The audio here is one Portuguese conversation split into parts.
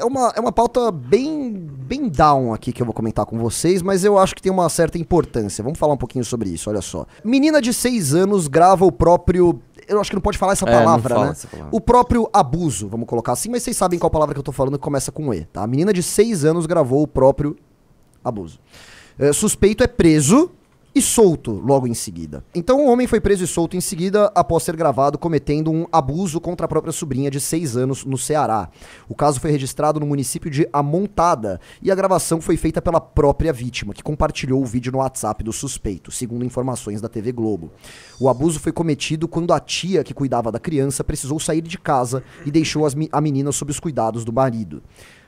é uma, é uma pauta bem, bem down aqui que eu vou comentar com vocês, mas eu acho que tem uma certa importância. Vamos falar um pouquinho sobre isso, olha só. Menina de 6 anos grava o próprio eu acho que não pode falar essa é, palavra, é, né? Essa palavra. O próprio abuso, vamos colocar assim, mas vocês sabem qual palavra que eu tô falando que começa com E, tá? menina de 6 anos gravou o próprio abuso. Eh, suspeito é preso e solto logo em seguida. Então o homem foi preso e solto em seguida após ser gravado cometendo um abuso contra a própria sobrinha de 6 anos no Ceará. O caso foi registrado no município de Amontada e a gravação foi feita pela própria vítima, que compartilhou o vídeo no WhatsApp do suspeito, segundo informações da TV Globo. O abuso foi cometido quando a tia que cuidava da criança precisou sair de casa e deixou as, a menina sob os cuidados do marido.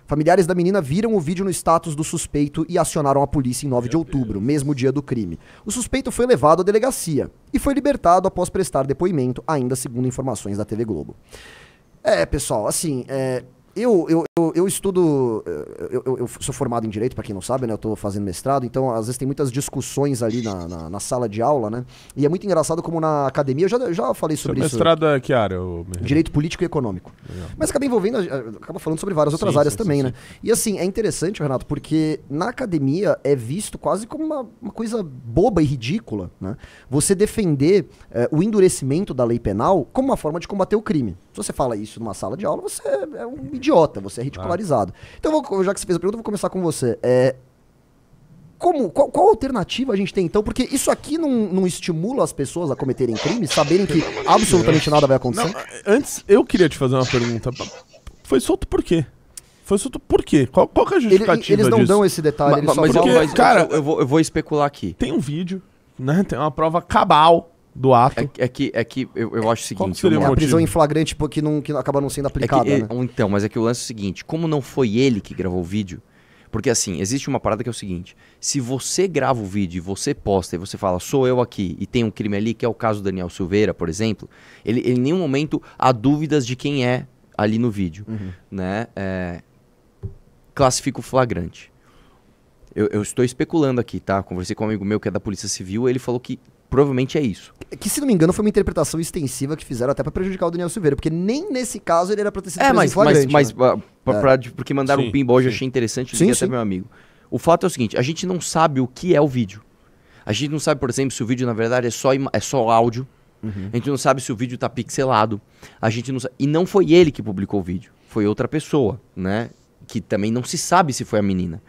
Familiares da menina viram o vídeo no status do suspeito e acionaram a polícia em 9 de outubro, mesmo dia do crime. O suspeito foi levado à delegacia e foi libertado após prestar depoimento, ainda segundo informações da TV Globo. É, pessoal, assim, é, eu, eu, eu, eu estudo, eu, eu, eu, sou formado em direito, para quem não sabe, né? Eu tô fazendo mestrado, então às vezes tem muitas discussões ali na, na, na sala de aula, né? E é muito engraçado como na academia, eu já, já falei sobre Seu isso. mestrado é que área? Eu... Direito político e econômico. Legal. Mas acaba envolvendo, acaba falando sobre várias outras sim, áreas sim, também, sim, né? E assim, é interessante, Renato, porque na academia é visto quase como uma, uma coisa boba e ridícula, né? Você defender eh, o endurecimento da lei penal como uma forma de combater o crime. Se você fala isso numa sala de aula, você é, é um idiota, você é ridicularizado. Ah. Então, vou, já que você fez a pergunta, eu vou começar com você. É, como, qual, qual, alternativa a gente tem então? Porque isso aqui não, não, estimula as pessoas a cometerem crimes, saberem que absolutamente nada vai acontecer? Não, é, antes, eu queria te fazer uma pergunta. Foi solto por quê? Foi solto por quê? Qual, qual que é a justificativa Eles não disso? dão esse detalhe, mas, eles só mas, porque, mas é então, cara, eu vou, eu vou especular aqui. Tem um vídeo, né? Tem uma prova cabal do ato. É, é, que, é que eu, eu acho o seguinte: seria o é a prisão em flagrante porque não, que acaba não sendo aplicada. É que, né? Então, mas é que o lance é o seguinte: como não foi ele que gravou o vídeo, porque assim, existe uma parada que é o seguinte: se você grava o vídeo e você posta e você fala, sou eu aqui e tem um crime ali, que é o caso do Daniel Silveira, por exemplo, ele, ele em nenhum momento há dúvidas de quem é ali no vídeo. Uhum. Né? É, classifica o flagrante. Eu, eu, estou especulando aqui, tá? Conversei com um amigo meu que é da Polícia Civil, ele falou que Provavelmente é isso. Que, se não me engano, foi uma interpretação extensiva que fizeram até para prejudicar o Daniel Silveira, porque nem nesse caso ele era pra ter sido é, mas, mas, mas né? pra, ah, pra, é. porque mandaram sim, um pinball, sim. eu achei interessante, liguei sim, até sim. meu amigo. O fato é o seguinte, a gente não sabe o que é o vídeo. A gente não sabe, por exemplo, se o vídeo, na verdade, é só, é só áudio. Uhum. A gente não sabe se o vídeo tá pixelado. A gente não sabe... E não foi ele que publicou o vídeo. Foi outra pessoa, né? Que também não se sabe se foi a menina.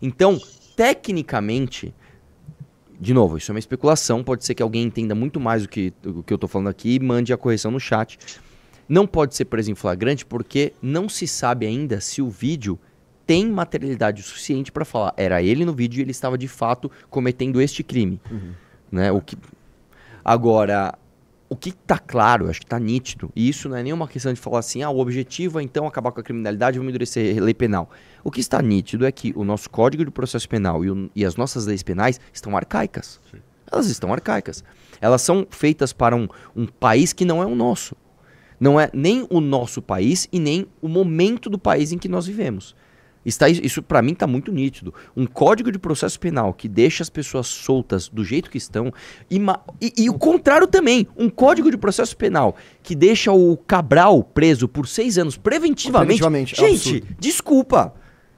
Então, tecnicamente, de novo, isso é uma especulação, pode ser que alguém entenda muito mais o que, o que eu estou falando aqui e mande a correção no chat. Não pode ser preso em flagrante porque não se sabe ainda se o vídeo tem materialidade suficiente para falar era ele no vídeo e ele estava de fato cometendo este crime, uhum. né? O que agora o que está claro, acho que está nítido, e isso não é nenhuma questão de falar assim, ah, o objetivo é então acabar com a criminalidade, vamos endurecer a lei penal. O que está nítido é que o nosso Código de Processo Penal e, o, e as nossas leis penais estão arcaicas. Sim. Elas estão arcaicas. Elas são feitas para um, um país que não é o nosso. Não é nem o nosso país e nem o momento do país em que nós vivemos. Está, isso para mim está muito nítido. Um código de processo penal que deixa as pessoas soltas do jeito que estão. E, e, e, o contrário também. Um código de processo penal que deixa o Cabral preso por seis anos preventivamente. preventivamente é Gente, é desculpa.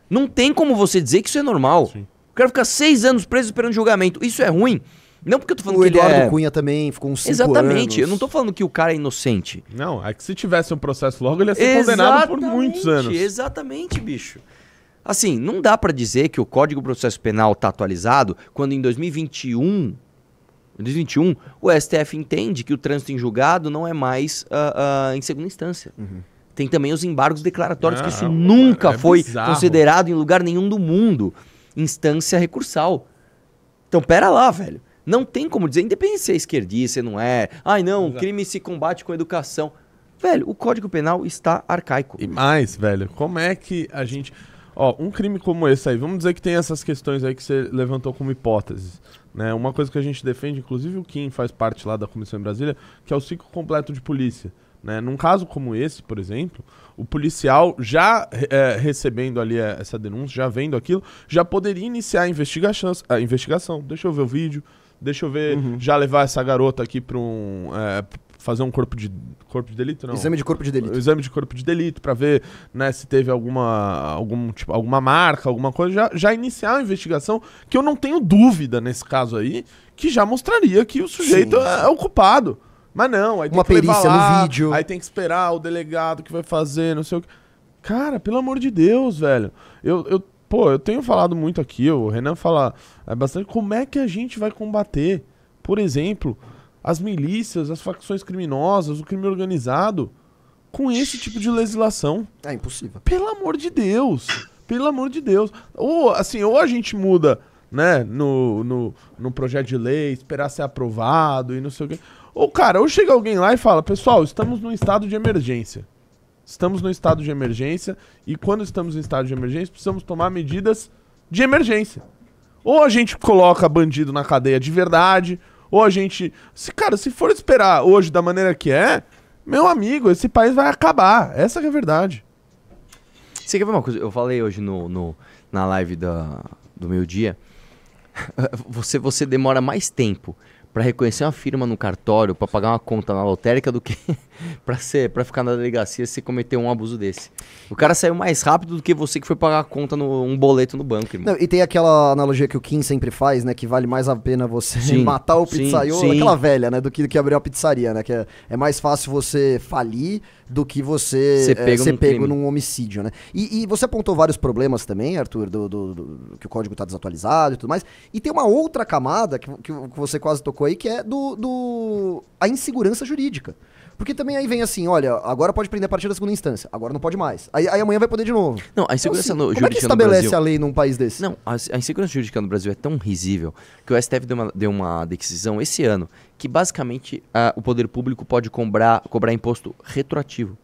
Não tem como você dizer que isso é normal. Sim. O cara fica seis anos preso esperando julgamento. Isso é ruim. Não porque eu tô falando o que Eduardo ele é... Cunha também ficou uns 5 Exatamente. Eu não tô falando que o cara é inocente. Não, é que se tivesse um processo logo, ele ia ser exatamente, condenado por muitos anos. Exatamente, bicho. Assim, não dá para dizer que o Código Processo Penal está atualizado quando em 2021 2021, o STF entende que o trânsito em julgado não é mais uh, uh, em segunda instância. Uhum. Tem também os embargos declaratórios, ah, que isso é nunca é foi bizarro. considerado em lugar nenhum do mundo. Instância recursal. Então, pera lá, velho. Não tem como dizer, independente se é esquerdista, não é. Ai, não, Exato. crime se combate com educação. Velho, o Código Penal está arcaico. E mais, velho, como é que a gente. Ó, um crime como esse aí, vamos dizer que tem essas questões aí que você levantou como hipóteses. Né? Uma coisa que a gente defende, inclusive o Kim faz parte lá da Comissão em Brasília, que é o ciclo completo de polícia. Né? Num caso como esse, por exemplo, o policial já é, recebendo ali é, essa denúncia, já vendo aquilo, já poderia iniciar a, investiga a investigação. Deixa eu ver o vídeo, deixa eu ver, uhum. já levar essa garota aqui para um, é, fazer um corpo de corpo de delito, não. Exame de corpo de delito. Exame de corpo de delito para ver, né, se teve alguma algum tipo alguma marca, alguma coisa, já, já iniciar a investigação, que eu não tenho dúvida nesse caso aí, que já mostraria que o sujeito é, Sim. é, o culpado. Mas não, aí tem uma que perícia lá, no vídeo. Aí tem que esperar o delegado que vai fazer, não sei o que. Cara, pelo amor de Deus, velho. Eu, eu pô, eu tenho falado muito aqui, o Renan fala é bastante como é que a gente vai combater, por exemplo, as milícias, as facções criminosas, o crime organizado com esse tipo de legislação. É impossível. Pelo amor de Deus. Pelo amor de Deus. Ou assim, ou a gente muda, né, no, no, no projeto de lei, esperar ser aprovado e não sei o quê. Ou, cara, ou chega alguém lá e fala, pessoal, estamos num estado de emergência. Estamos no estado de emergência e quando estamos em estado de emergência, precisamos tomar medidas de emergência. Ou a gente coloca bandido na cadeia de verdade, ou a gente. Se, cara, se for esperar hoje da maneira que é, meu amigo, esse país vai acabar. Essa é a verdade. Você quer ver uma coisa? Eu falei hoje no, no na live da, do meu dia Você, você demora mais tempo para reconhecer uma firma no cartório, para pagar uma conta na lotérica do que para ser, para ficar na delegacia se cometer um abuso desse. O cara saiu mais rápido do que você que foi pagar a conta no um boleto no banco, irmão. Não, e tem aquela analogia que o Kim sempre faz, né, que vale mais a pena você sim, matar o pizzaiolo, sim, sim. aquela velha, né, do que, do que abrir uma pizzaria, né, que é, é mais fácil você falir do que você ser é, pego, é, ser num, pego num, homicídio, né? E, e, você apontou vários problemas também, Arthur, do, do, do que o código está desatualizado e tudo mais. E tem uma outra camada que, que, que você quase tocou aí, que é do, do a insegurança jurídica. Porque também aí vem assim, olha, agora pode prender a partir da segunda instância, agora não pode mais. Aí, aí amanhã vai poder de novo. Não, a então, insegurança então, assim, no, jurídica no Brasil... Como é que estabelece a lei num país desse? Não, a, a, insegurança jurídica no Brasil é tão risível que o STF deu uma, deu uma decisão esse ano que basicamente ah, o poder público pode cobrar, cobrar imposto retroativo.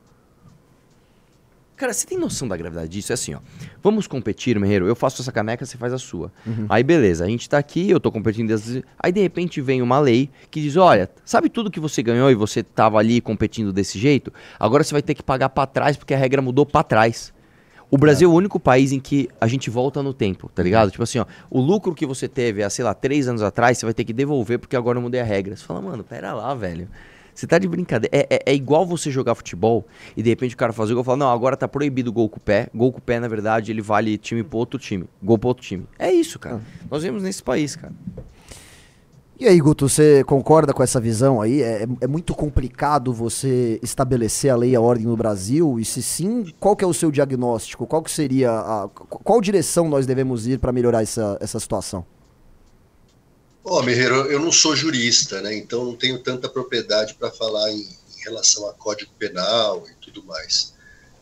Cara, você tem noção da gravidade disso? É assim, ó. Vamos competir, Merreiro. Eu faço essa caneca, você faz a sua. Uhum. Aí, beleza. A gente tá aqui, eu tô competindo. Desde... Aí, de repente, vem uma lei que diz: olha, sabe tudo que você ganhou e você tava ali competindo desse jeito? Agora você vai ter que pagar para trás porque a regra mudou para trás. O Brasil é. é o único país em que a gente volta no tempo, tá ligado? Tipo assim, ó, o lucro que você teve há, sei lá, três anos atrás, você vai ter que devolver porque agora eu mudei a regra. Você fala, mano, pera lá, velho. Você tá de brincadeira. É, é, é, igual você jogar futebol e de repente o cara fazer o gol e falar: não, agora tá proibido gol com o pé. Gol com o pé, na verdade, ele vale time pro outro time. Gol pro outro time. É isso, cara. Ah. Nós vivemos nesse país, cara. E aí, Guto, você concorda com essa visão aí? É, é, é muito complicado você estabelecer a lei e a ordem no Brasil? E se sim, qual que é o seu diagnóstico? Qual que seria a, qual direção nós devemos ir para melhorar essa, essa situação? Ó, oh, Merreiro, eu não sou jurista, né? Então não tenho tanta propriedade para falar em, em, relação a código penal e tudo mais.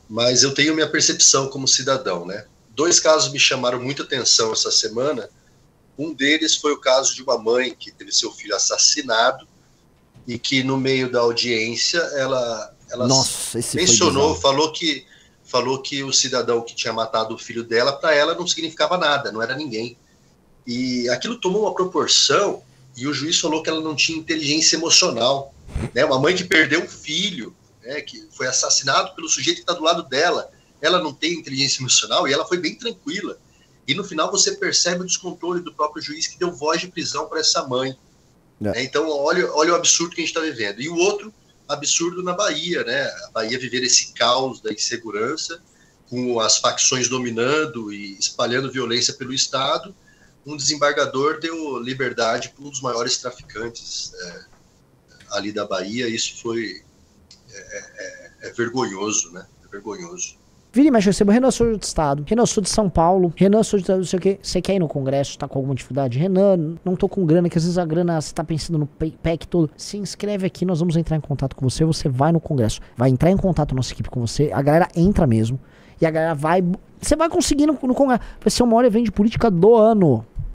Mas eu tenho minha percepção como cidadão, né? Dois casos me chamaram muita atenção essa semana. Um deles foi o caso de uma mãe que teve seu filho assassinado e que no meio da audiência ela, ela Nossa, mencionou, falou que falou que o cidadão que tinha matado o filho dela para ela não significava nada, não era ninguém e aquilo tomou uma proporção e o juiz falou que ela não tinha inteligência emocional. Né? Uma mãe que perdeu um filho, né? que foi assassinado pelo sujeito que está do lado dela, ela não tem inteligência emocional e ela foi bem tranquila. E no final você percebe o descontrole do próprio juiz que deu voz de prisão para essa mãe. É. Né? Então, olha, olha o absurdo que a gente está vivendo. E o outro absurdo na Bahia, né? A Bahia viver esse caos da insegurança, com as facções dominando e espalhando violência pelo Estado, um desembargador deu liberdade para um dos maiores traficantes é, ali da Bahia. Isso foi é, é, é, é vergonhoso, né? É vergonhoso. Vini, mas eu recebo Renan, sou do Estado, Renan, sou de São Paulo, Renan, sou de não sei o quê. Você quer ir no Congresso, tá com alguma dificuldade? Renan, não tô com grana, que às vezes a grana você tá pensando no PEC todo. Se inscreve aqui, nós vamos entrar em contato com você, você vai no Congresso. Vai entrar em contato nossa equipe com você, a galera entra mesmo. E a galera vai. Você vai conseguindo no Congresso. Vai ser o maior evento de política do ano.